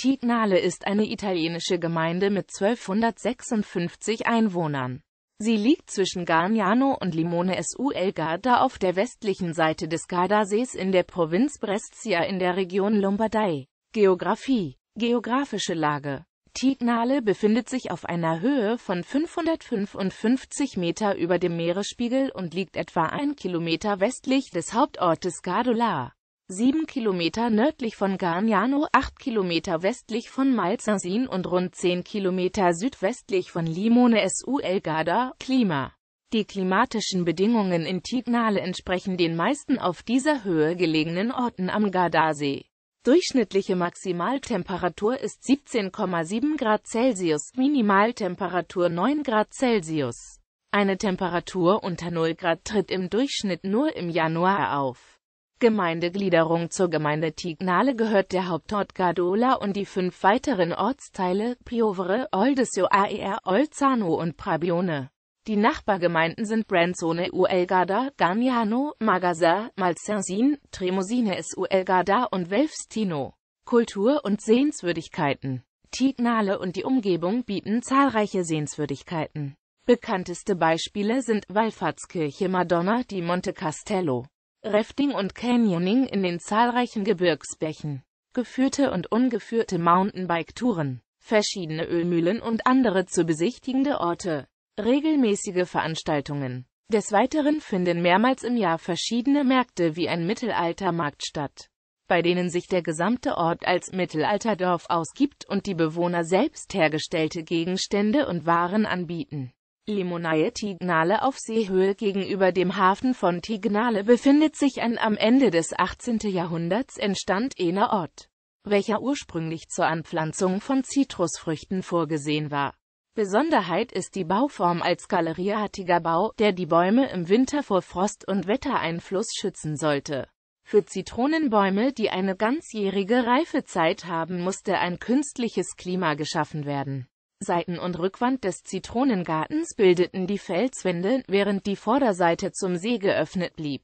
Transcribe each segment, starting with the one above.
Tignale ist eine italienische Gemeinde mit 1256 Einwohnern. Sie liegt zwischen Garniano und Limone sul Garda auf der westlichen Seite des Gardasees in der Provinz Brescia in der Region Lombardei. Geografie Geografische Lage Tignale befindet sich auf einer Höhe von 555 Meter über dem Meeresspiegel und liegt etwa ein Kilometer westlich des Hauptortes Gardola. 7 Kilometer nördlich von Garniano, 8 Kilometer westlich von Malzansin und rund 10 Kilometer südwestlich von Limone Sul Elgada, Klima. Die klimatischen Bedingungen in Tignale entsprechen den meisten auf dieser Höhe gelegenen Orten am Gardasee. Durchschnittliche Maximaltemperatur ist 17,7 Grad Celsius, Minimaltemperatur 9 Grad Celsius. Eine Temperatur unter 0 Grad tritt im Durchschnitt nur im Januar auf. Gemeindegliederung Zur Gemeinde Tignale gehört der Hauptort Gardola und die fünf weiteren Ortsteile Piovere, Oldesio Aer, Olzano und Prabione. Die Nachbargemeinden sind Branzone Uelgada, Garniano, Magasa, Malsensin, Tremosines Uelgada und Welfstino. Kultur und Sehenswürdigkeiten Tignale und die Umgebung bieten zahlreiche Sehenswürdigkeiten. Bekannteste Beispiele sind Wallfahrtskirche Madonna di Monte Castello, Rafting und Canyoning in den zahlreichen Gebirgsbächen, geführte und ungeführte Mountainbike-Touren, verschiedene Ölmühlen und andere zu besichtigende Orte, regelmäßige Veranstaltungen. Des Weiteren finden mehrmals im Jahr verschiedene Märkte wie ein Mittelaltermarkt statt, bei denen sich der gesamte Ort als Mittelalterdorf ausgibt und die Bewohner selbst hergestellte Gegenstände und Waren anbieten. Limoneye Tignale auf Seehöhe gegenüber dem Hafen von Tignale befindet sich ein am Ende des 18. Jahrhunderts entstandener Ort, welcher ursprünglich zur Anpflanzung von Zitrusfrüchten vorgesehen war. Besonderheit ist die Bauform als galerieartiger Bau, der die Bäume im Winter vor Frost- und Wettereinfluss schützen sollte. Für Zitronenbäume, die eine ganzjährige Reifezeit haben, musste ein künstliches Klima geschaffen werden Seiten- und Rückwand des Zitronengartens bildeten die Felswände, während die Vorderseite zum See geöffnet blieb.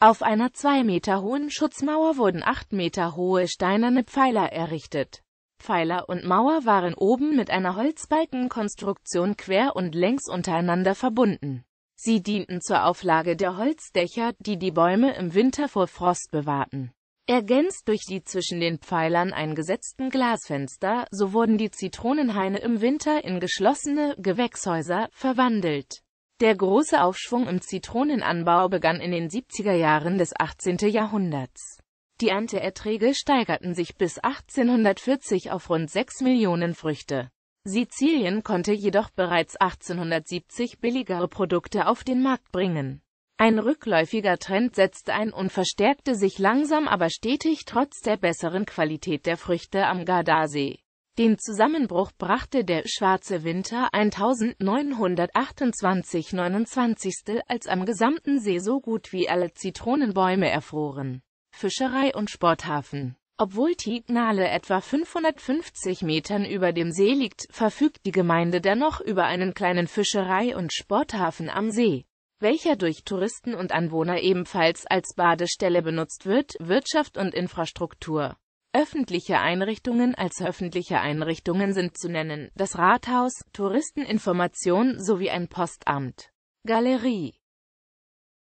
Auf einer zwei Meter hohen Schutzmauer wurden acht Meter hohe steinerne Pfeiler errichtet. Pfeiler und Mauer waren oben mit einer Holzbalkenkonstruktion quer und längs untereinander verbunden. Sie dienten zur Auflage der Holzdächer, die die Bäume im Winter vor Frost bewahrten. Ergänzt durch die zwischen den Pfeilern eingesetzten Glasfenster, so wurden die Zitronenhaine im Winter in geschlossene Gewächshäuser verwandelt. Der große Aufschwung im Zitronenanbau begann in den 70er Jahren des 18. Jahrhunderts. Die Ernteerträge steigerten sich bis 1840 auf rund 6 Millionen Früchte. Sizilien konnte jedoch bereits 1870 billigere Produkte auf den Markt bringen. Ein rückläufiger Trend setzt ein und verstärkte sich langsam aber stetig trotz der besseren Qualität der Früchte am Gardasee. Den Zusammenbruch brachte der schwarze Winter 1928-29 als am gesamten See so gut wie alle Zitronenbäume erfroren. Fischerei und Sporthafen Obwohl Tignale etwa 550 Metern über dem See liegt, verfügt die Gemeinde dennoch über einen kleinen Fischerei- und Sporthafen am See welcher durch Touristen und Anwohner ebenfalls als Badestelle benutzt wird, Wirtschaft und Infrastruktur. Öffentliche Einrichtungen als öffentliche Einrichtungen sind zu nennen, das Rathaus, Touristeninformation sowie ein Postamt. Galerie